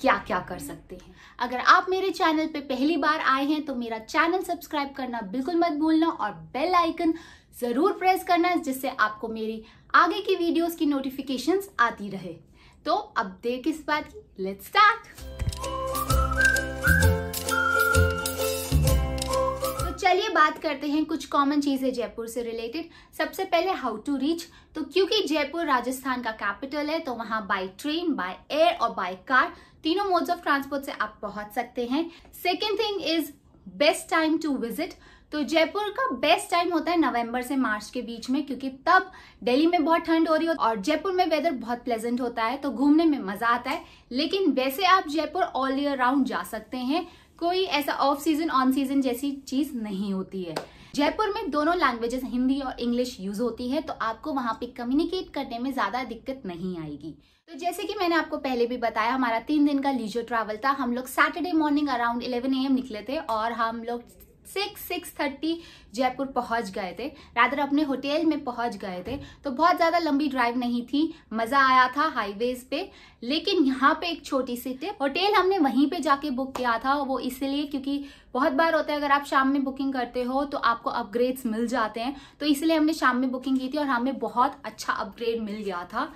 क्या क्या कर सकते हैं अगर आप मेरे चैनल पे पहली बार आए हैं तो मेरा चैनल सब्सक्राइब करना बिल्कुल मत भूलना और बेल आइकन ज़रूर प्रेस करना जिससे आपको मेरी आगे की वीडियोस की नोटिफिकेशंस आती रहे तो अब देख इस बात की लेट्स स्टार्ट चलिए बात करते हैं कुछ कॉमन चीज़ें जयपुर से रिलेटेड सबसे पहले हाउ टू रीच तो क्योंकि जयपुर राजस्थान का कैपिटल है तो वहां बाय ट्रेन बाय एयर और बाय कार तीनों मोड्स ऑफ ट्रांसपोर्ट से आप पहुंच सकते हैं second thing is best time to visit तो जयपुर का बेस्ट टाइम होता है नवंबर से मार्च के बीच में क्योंकि तब दिल्ली में बहुत ठंड हो रही हो और जयपुर में वेदर बहुत प्लेजेंट होता है तो घूमने में मजा आता है लेकिन वैसे आप जयपुर ऑल ईयर राउंड जा सकते हैं कोई ऐसा ऑफ सीजन ऑन सीजन जैसी चीज नहीं होती है जयपुर में दोनों लैंग्वेजेस हिंदी और इंग्लिश यूज होती है तो आपको वहाँ पे कम्युनिकेट करने में ज्यादा दिक्कत नहीं आएगी तो जैसे कि मैंने आपको पहले भी बताया हमारा तीन दिन का लीजर ट्रैवल था हम लोग सैटरडे मॉर्निंग अराउंड 11 एम निकले थे और हम लोग सिक्स सिक्स थर्टी जयपुर पहुंच गए थे रादर अपने होटल में पहुंच गए थे तो बहुत ज़्यादा लंबी ड्राइव नहीं थी मज़ा आया था हाईवेज पे लेकिन यहाँ पे एक छोटी सी टिप होटल हमने वहीं पे जाके बुक किया था वो इसलिए क्योंकि बहुत बार होता है अगर आप शाम में बुकिंग करते हो तो आपको अपग्रेड्स मिल जाते हैं तो इसलिए हमने शाम में बुकिंग की थी और हमें बहुत अच्छा अपग्रेड मिल गया था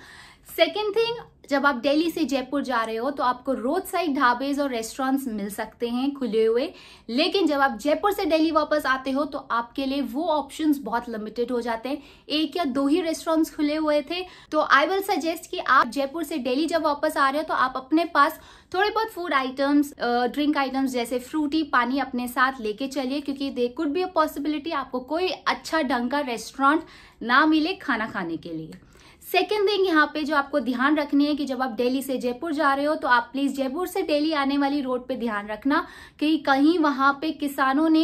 सेकेंड थिंग जब आप दिल्ली से जयपुर जा रहे हो तो आपको रोड साइड ढाबे और रेस्टोरेंट्स मिल सकते हैं खुले हुए लेकिन जब आप जयपुर से दिल्ली वापस आते हो तो आपके लिए वो ऑप्शंस बहुत लिमिटेड हो जाते हैं एक या दो ही रेस्टोरेंट्स खुले हुए थे तो आई विल सजेस्ट कि आप जयपुर से दिल्ली जब वापस आ रहे हो तो आप अपने पास थोड़े बहुत फूड आइटम्स ड्रिंक आइटम्स जैसे फ्रूटी पानी अपने साथ लेके चलिए क्योंकि they could be a possibility आपको कोई अच्छा ढंग का रेस्टोरेंट ना मिले खाना खाने के लिए सेकेंड थिंग यहाँ पे जो आपको ध्यान रखनी है कि जब आप दिल्ली से जयपुर जा रहे हो तो आप प्लीज जयपुर से दिल्ली आने वाली रोड पे ध्यान रखना कि कहीं वहां पे किसानों ने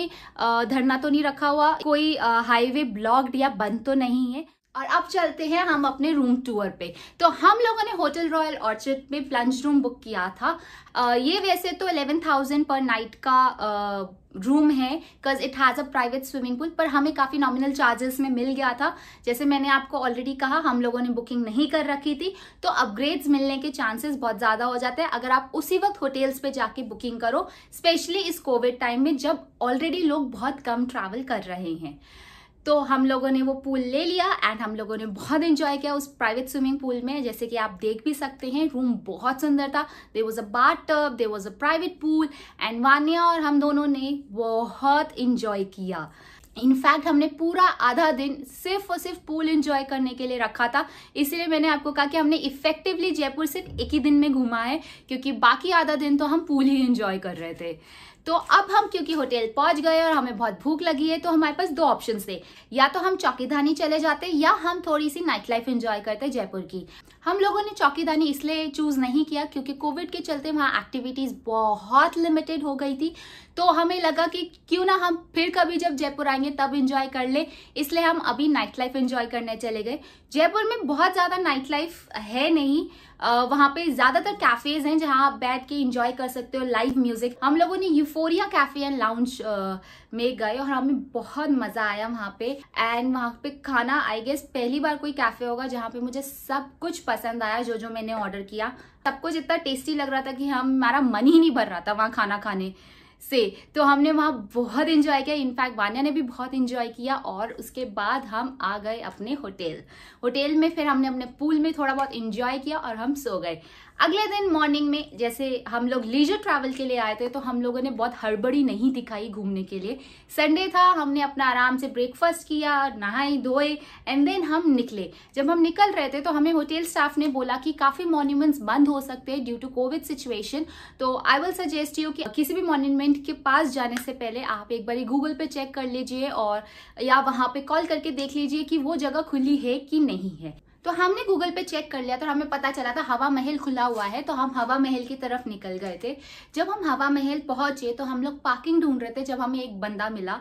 धरना तो नहीं रखा हुआ कोई हाईवे ब्लॉक्ड या बंद तो नहीं है और अब चलते हैं हम अपने रूम टूर पे तो हम लोगों ने होटल रॉयल ऑर्चिड में प्लंज रूम बुक किया था आ, ये वैसे तो 11,000 पर नाइट का आ, रूम है because it has a private swimming pool पर हमें काफ़ी नॉमिनल चार्जेस में मिल गया था जैसे मैंने आपको ऑलरेडी कहा हम लोगों ने बुकिंग नहीं कर रखी थी तो अपग्रेड्स मिलने के चांसेस बहुत ज़्यादा हो जाते हैं अगर आप उसी वक्त होटेल्स पे जाके बुकिंग करो स्पेशली इस कोविड टाइम में जब ऑलरेडी लोग बहुत कम ट्रैवल कर रहे हैं तो हम लोगों ने वो पूल ले लिया एंड हम लोगों ने बहुत इन्जॉय किया उस प्राइवेट स्विमिंग पूल में जैसे कि आप देख भी सकते हैं रूम बहुत सुंदर था देर was a bath tub there was a private pool and Vanya और हम दोनों ने बहुत इन्जॉय किया इनफैक्ट हमने पूरा आधा दिन सिर्फ और सिर्फ पूल इंजॉय करने के लिए रखा था इसलिए मैंने आपको कहा कि हमने इफेक्टिवली जयपुर सिर्फ एक ही दिन में घूमा है क्योंकि बाकी आधा दिन तो हम पूल ही इंजॉय कर रहे थे तो अब हम क्योंकि होटल पहुंच गए और हमें बहुत भूख लगी है तो हमारे पास दो ऑप्शन थे या तो हम चौकीधानी चले जाते या हम थोड़ी सी नाइट लाइफ एंजॉय करते जयपुर की हम लोगों ने चौकीधानी इसलिए चूज नहीं किया क्योंकि कोविड के चलते वहाँ एक्टिविटीज बहुत लिमिटेड हो गई थी तो हमें लगा कि क्यों ना हम फिर कभी जब जयपुर आएंगे तब इंजॉय कर ले इसलिए हम अभी नाइट लाइफ एंजॉय करने चले गए जयपुर में बहुत ज़्यादा नाइट लाइफ है नहीं आ, वहाँ पे ज़्यादातर कैफेज हैं जहाँ आप बैठ के इंजॉय कर सकते हो लाइव म्यूजिक हम लोगों ने यूफोरिया कैफे एंड लाउंज में गए और हमें बहुत मज़ा आया वहाँ पे एंड वहाँ पे खाना आई गेस पहली बार कोई कैफे होगा जहाँ पे मुझे सब कुछ पसंद आया जो जो मैंने ऑर्डर किया सब कुछ इतना टेस्टी लग रहा था कि हम हमारा मन ही नहीं भर रहा था वहाँ खाना खाने से तो हमने वहाँ बहुत इन्जॉय किया इनफैक्ट वानिया ने भी बहुत इन्जॉय किया और उसके बाद हम आ गए अपने होटल होटल में फिर हमने अपने पूल में थोड़ा बहुत इन्जॉय किया और हम सो गए अगले दिन मॉर्निंग में जैसे हम लोग लीजर ट्रैवल के लिए आए थे तो हम लोगों ने बहुत हड़बड़ी नहीं दिखाई घूमने के लिए संडे था हमने अपना आराम से ब्रेकफास्ट किया नहाए धोए एंड देन हम निकले जब हम निकल रहे थे तो हमें होटल स्टाफ ने बोला कि काफ़ी मॉन्यूमेंट्स बंद हो सकते हैं ड्यू टू कोविड सिचुएशन तो आई विल सजेस्ट यू कि किसी भी मॉन्यूमेंट के पास जाने से पहले आप एक बार गूगल पे चेक कर लीजिए और या वहाँ पे कॉल करके देख लीजिए कि वो जगह खुली है कि नहीं है तो हमने गूगल पे चेक कर लिया तो हमें पता चला था हवा महल खुला हुआ है तो हम हवा महल की तरफ निकल गए थे जब हम हवा महल पहुंचे तो हम लोग पार्किंग ढूंढ रहे थे जब हमें एक बंदा मिला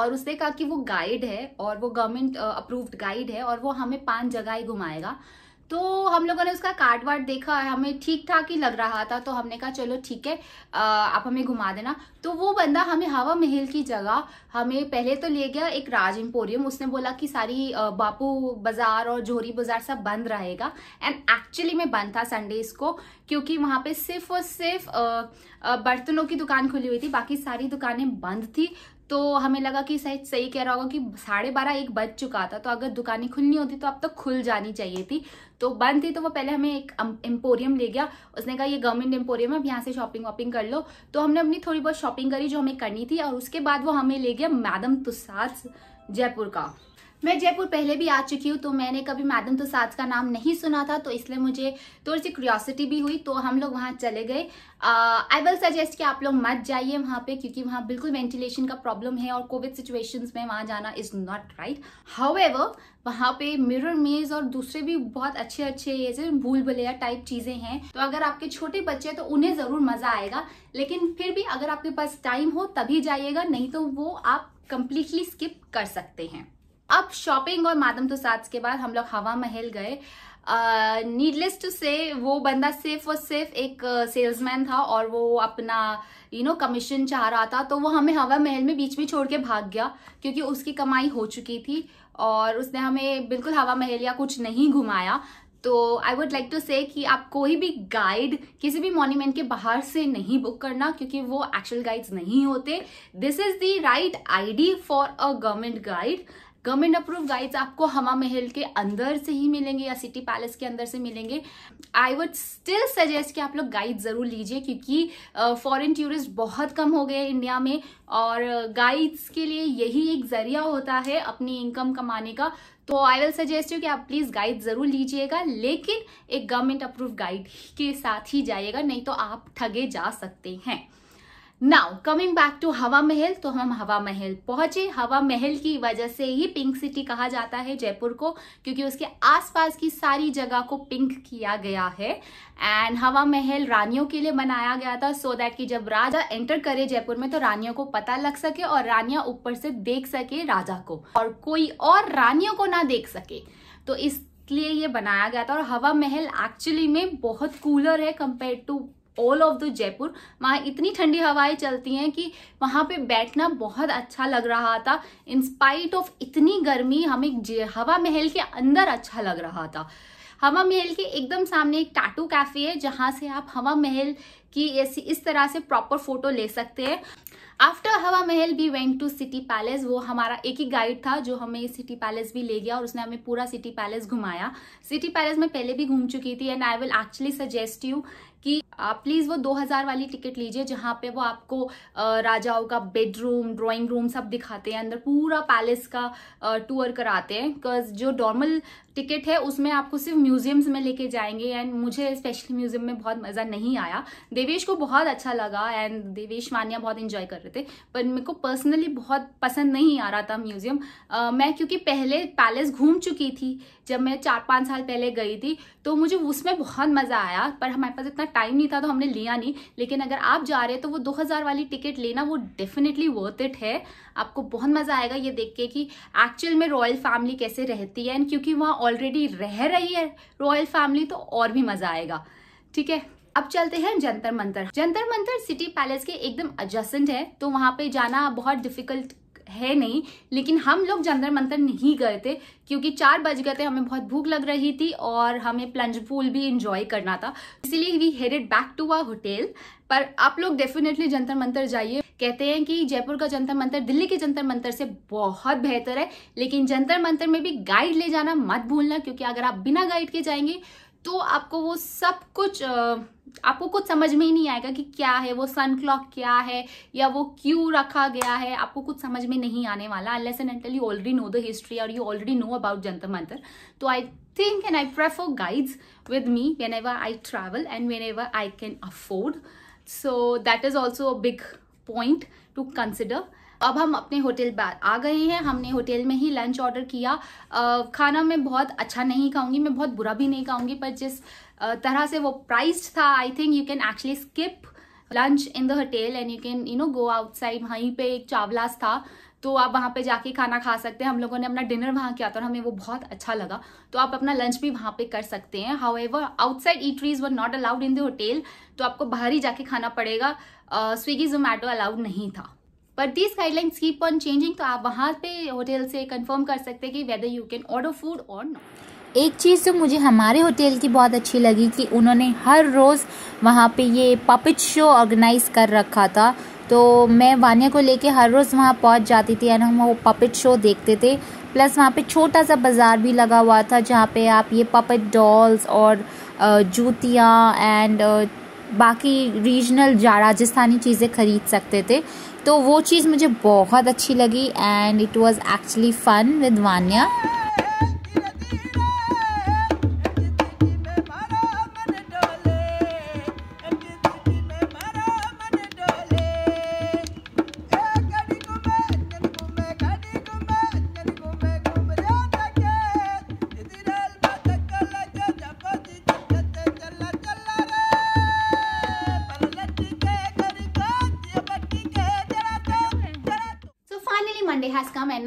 और उसने कहा कि वो गाइड है और वो गवर्नमेंट अप्रूव्ड गाइड है और वो हमें पांच जगह ही घुमाएगा तो हम लोगों ने उसका कार्ड वार्ड देखा हमें ठीक ठाक ही लग रहा था तो हमने कहा चलो ठीक है आप हमें घुमा देना तो वो बंदा हमें हवा महल की जगह हमें पहले तो ले गया एक राज एम्पोरियम उसने बोला कि सारी बापू बाजार और जोहरी बाजार सब बंद रहेगा एंड एक्चुअली में बंद था संडेज को क्योंकि वहाँ पे सिर्फ और सिर्फ बर्तनों की दुकान खुली हुई थी बाकी सारी दुकानें बंद थी तो हमें लगा कि सही सही कह रहा होगा कि साढ़े बारह एक बज चुका था तो अगर दुकानें खुलनी होती तो अब तक तो खुल जानी चाहिए थी तो बंद थी तो वो पहले हमें एक एम्पोरियम ले गया उसने कहा ये गवर्नमेंट एम्पोरियम है अब यहाँ से शॉपिंग वॉपिंग कर लो तो हमने अपनी थोड़ी बहुत शॉपिंग करी जो हमें करनी थी और उसके बाद वो हमें ले गया मैडम तुसाद जयपुर का मैं जयपुर पहले भी आ चुकी हूँ तो मैंने कभी मैडम तो साथ का नाम नहीं सुना था तो इसलिए मुझे थोड़ी सी क्रियोसिटी भी हुई तो हम लोग वहाँ चले गए आई विल सजेस्ट कि आप लोग मत जाइए वहाँ पे क्योंकि वहाँ बिल्कुल वेंटिलेशन का प्रॉब्लम है और कोविड सिचुएशंस में वहाँ जाना इज नॉट राइट हाउ वहाँ पे मिरर मेज और दूसरे भी बहुत अच्छे अच्छे ऐसे भूल भलेया टाइप चीज़ें हैं तो अगर आपके छोटे बच्चे हैं तो उन्हें ज़रूर मज़ा आएगा लेकिन फिर भी अगर आपके पास टाइम हो तभी जाइएगा नहीं तो वो आप कंप्लीटली स्किप कर सकते हैं अब शॉपिंग और मादम तो साथ के बाद हम लोग हवा महल गए नीडलेस टू से वो बंदा सिर्फ और सिर्फ एक सेल्समैन था और वो अपना यू नो कमीशन चाह रहा था तो वो हमें हवा महल में बीच में छोड़ के भाग गया क्योंकि उसकी कमाई हो चुकी थी और उसने हमें बिल्कुल हवा महल या कुछ नहीं घुमाया तो आई वुड लाइक टू से कि आप कोई भी गाइड किसी भी मोन्यूमेंट के बाहर से नहीं बुक करना क्योंकि वो एक्चुअल गाइड्स नहीं होते this is the right ID for a government guide government approve guides आपको हवा महल के अंदर से ही मिलेंगे या सिटी पैलेस के अंदर से मिलेंगे आई वुड स्टिल सजेस्ट कि आप लोग गाइड ज़रूर लीजिए क्योंकि फॉरेन टूरिस्ट बहुत कम हो गए इंडिया में और गाइड्स के लिए यही एक जरिया होता है अपनी इनकम कमाने का तो आई विल सजेस्ट यू कि आप प्लीज़ गाइड ज़रूर लीजिएगा लेकिन एक गवर्नमेंट अप्रूव गाइड के साथ ही जाइएगा नहीं तो आप ठगे जा सकते हैं नाउ कमिंग बैक टू हवा महल तो हम हवा महल पहुंचे हवा महल की वजह से ही पिंक सिटी कहा जाता है जयपुर को क्योंकि उसके आसपास की सारी जगह को पिंक किया गया है एंड हवा महल रानियों के लिए बनाया गया था सो so दैट कि जब राजा एंटर करे जयपुर में तो रानियों को पता लग सके और रानिया ऊपर से देख सके राजा को और कोई और रानियों को ना देख सके तो इस ये बनाया गया था और हवा महल एक्चुअली में बहुत कूलर है compare to all of the Jaipur वहाँ इतनी ठंडी हवाएं चलती हैं कि वहाँ पे बैठना बहुत अच्छा लग रहा था इंस्पाइट ऑफ इतनी गर्मी हमें हवा महल के अंदर अच्छा लग रहा था हवा महल के एकदम सामने एक टाटू कैफ़े है जहाँ से आप हवा महल की ऐसी इस तरह से प्रॉपर फोटो ले सकते हैं आफ्टर हवा महल भी वेंट टू सिटी पैलेस वो हमारा एक ही गाइड था जो हमें सिटी पैलेस भी ले गया और उसने हमें पूरा सिटी पैलेस घुमाया सिटी पैलेस में पहले भी घूम चुकी थी and I will actually suggest you कि आप uh, प्लीज़ वो 2000 वाली टिकट लीजिए जहाँ पे वो आपको uh, राजाओं का बेडरूम ड्राइंग रूम सब दिखाते हैं अंदर पूरा पैलेस का टूर uh, कराते हैं बिकॉज जो नॉर्मल टिकट है उसमें आपको सिर्फ म्यूजियम्स में लेके जाएंगे एंड मुझे स्पेशली म्यूजियम में बहुत मज़ा नहीं आया देवेश को बहुत अच्छा लगा एंड देवेश मानिया बहुत इन्जॉय कर रहे थे पर मेरे को पर्सनली बहुत पसंद नहीं आ रहा था म्यूज़ियम मैं क्योंकि पहले पैलेस घूम चुकी थी जब मैं चार पाँच साल पहले गई थी तो मुझे उसमें बहुत मज़ा आया पर हमारे पास इतना टाइम नहीं था तो हमने लिया नहीं लेकिन अगर आप जा रहे हैं तो वो दो वाली टिकट लेना वो डेफिनेटली वर्थ इट है आपको बहुत मज़ा आएगा ये देख के कि एक्चुअल में रॉयल फैमिली कैसे रहती है एंड क्योंकि वहाँ ऑलरेडी रह रही है रॉयल फैमिली तो और भी मज़ा आएगा ठीक है अब चलते हैं जंतर मंतर जंतर मंतर सिटी पैलेस के एकदम एडजस्टेंट है तो वहां पे जाना बहुत डिफिकल्ट है नहीं लेकिन हम लोग जंतर मंतर नहीं गए थे क्योंकि चार बज गए थे हमें बहुत भूख लग रही थी और हमें प्लंज पूल भी इंजॉय करना था इसीलिए we headed back to a hotel पर आप लोग डेफिनेटली जंतर मंतर जाइए कहते हैं कि जयपुर का जंतर मंतर दिल्ली के जंतर मंतर से बहुत बेहतर है लेकिन जंतर मंतर में भी गाइड ले जाना मत भूलना क्योंकि अगर आप बिना गाइड के जाएंगे तो आपको वो सब कुछ आपको कुछ समझ में ही नहीं आएगा कि क्या है वो सन क्लॉक क्या है या वो क्यों रखा गया है आपको कुछ समझ में नहीं आने वाला unless and until you already know the history और you already know about Jantar Mantar तो I think and I prefer guides with me whenever I travel and whenever I can afford so that is also a big point to consider अब हम अपने hotel आ गए हैं हमने hotel में ही lunch order किया आ, खाना मैं बहुत अच्छा नहीं खाऊंगी मैं बहुत बुरा भी नहीं खाऊंगी पर जिस तरह से वो प्राइस्ड था I think you can actually skip lunch in the hotel and you can you know go outside वहीं पे एक चावलास था तो आप वहाँ पे जाके खाना खा सकते हैं हम लोगों ने अपना डिनर वहाँ किया था और हमें वो बहुत अच्छा लगा तो आप अपना लंच भी वहाँ पे कर सकते हैं however outside eateries were not allowed in the hotel तो आपको बाहर ही जाके खाना पड़ेगा स्विगी जोमेटो अलाउड नहीं था but these guidelines keep on changing तो आप वहाँ पे होटल से कंफर्म कर सकते हैं कि whether you can order food और नॉट एक चीज़ जो मुझे हमारे होटल की बहुत अच्छी लगी कि उन्होंने हर रोज़ वहाँ पे ये पपिट शो ऑर्गेनाइज कर रखा था तो मैं वानिया को लेके हर रोज़ वहाँ पहुँच जाती थी एंड हम वो पपिट शो देखते थे प्लस वहाँ पे छोटा सा बाज़ार भी लगा हुआ था जहाँ पे आप ये पपिट डॉल्स और जूतियाँ एंड बाकी रीजनल जा राजस्थानी चीज़ें ख़रीद सकते थे तो वो चीज़ मुझे बहुत अच्छी लगी and it was actually fun with Vanya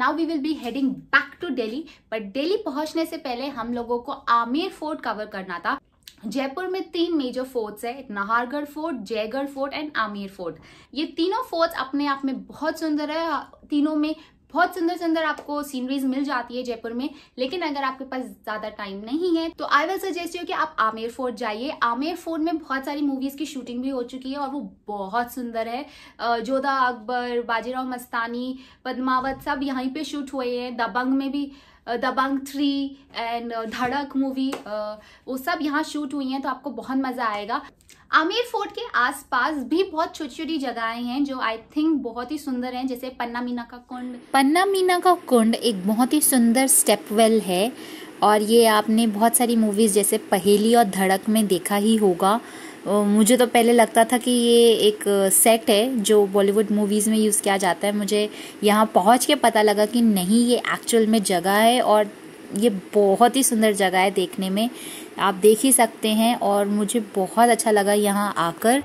now we will be heading back to Delhi but Delhi पहुंचने से पहले हम लोगों को आमिर फोर्ट कवर करना था जयपुर में तीन मेजर फोर्ट्स है Nahargarh fort Jaigarh fort and Amer fort ये तीनों फोर्ट्स अपने आप में बहुत सुंदर है तीनों में बहुत सुंदर सुंदर आपको सीनरीज मिल जाती है जयपुर में लेकिन अगर आपके पास ज्यादा टाइम नहीं है तो आई विल सजेस्ट यू कि आप आमेर फोर्ट जाइए आमेर फोर्ट में बहुत सारी मूवीज की शूटिंग भी हो चुकी है और वो बहुत सुंदर है जोधा अकबर बाजीराव मस्तानी पद्मावत सब यहीं पे शूट हुए हैं दबंग में भी Dabangg three and Dhadak movie वो सब यहाँ शूट हुई हैं तो आपको बहुत मज़ा आएगा आमेर फोर्ट के आसपास भी बहुत छोटी छोटी जगहें हैं जो आई थिंक बहुत ही सुंदर हैं जैसे पन्ना मीना का कुंड पन्ना मीना का कुंड एक बहुत ही सुंदर स्टेपवेल है और ये आपने बहुत सारी मूवीज़ जैसे पहेली और धड़क में देखा ही होगा मुझे तो पहले लगता था कि ये एक सेट है जो बॉलीवुड मूवीज़ में यूज़ किया जाता है मुझे यहाँ पहुँच के पता लगा कि नहीं ये एक्चुअल में जगह है और ये बहुत ही सुंदर जगह है देखने में आप देख ही सकते हैं और मुझे बहुत अच्छा लगा यहाँ आकर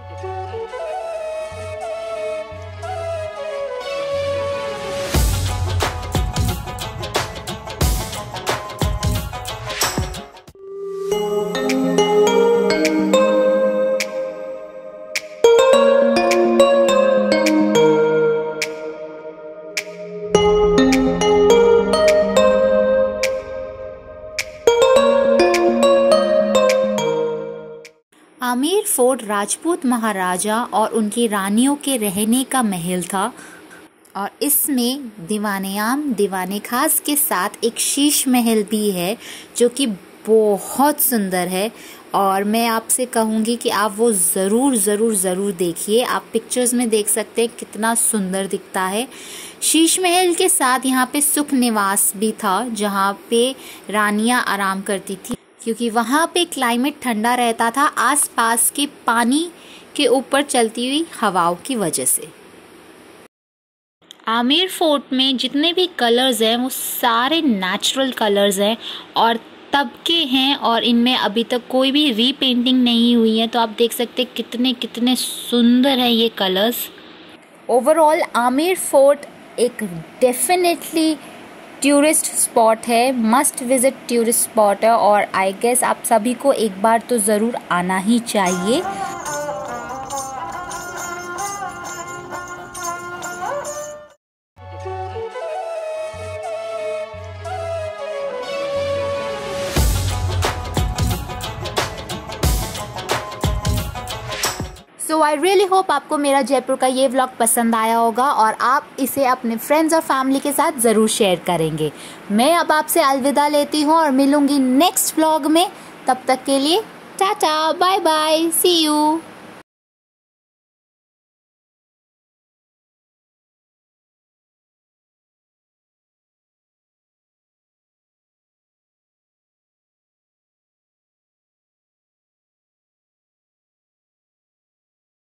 आमिर फोर्ट राजपूत महाराजा और उनकी रानियों के रहने का महल था और इसमें आम दीवाने खास के साथ एक शीश महल भी है जो कि बहुत सुंदर है और मैं आपसे कहूँगी कि आप वो ज़रूर ज़रूर ज़रूर देखिए आप पिक्चर्स में देख सकते हैं कितना सुंदर दिखता है शीश महल के साथ यहाँ पे सुख निवास भी था जहाँ पे रानियाँ आराम करती थी क्योंकि वहाँ पे क्लाइमेट ठंडा रहता था आसपास के पानी के ऊपर चलती हुई हवाओं की वजह से आमिर फोर्ट में जितने भी कलर्स हैं वो सारे नेचुरल कलर्स हैं और तब के हैं और इनमें अभी तक कोई भी रीपेंटिंग नहीं हुई है तो आप देख सकते हैं कितने कितने सुंदर हैं ये कलर्स ओवरऑल आमिर फोर्ट एक डेफिनेटली टूरिस्ट स्पॉट है मस्ट विज़िट टूरिस्ट स्पॉट है और आई गेस आप सभी को एक बार तो ज़रूर आना ही चाहिए आपको मेरा जयपुर का ये व्लॉग पसंद आया होगा और आप इसे अपने फ्रेंड्स और फैमिली के साथ ज़रूर शेयर करेंगे मैं अब आपसे अलविदा लेती हूँ और मिलूँगी नेक्स्ट व्लॉग में तब तक के लिए tata bye bye see you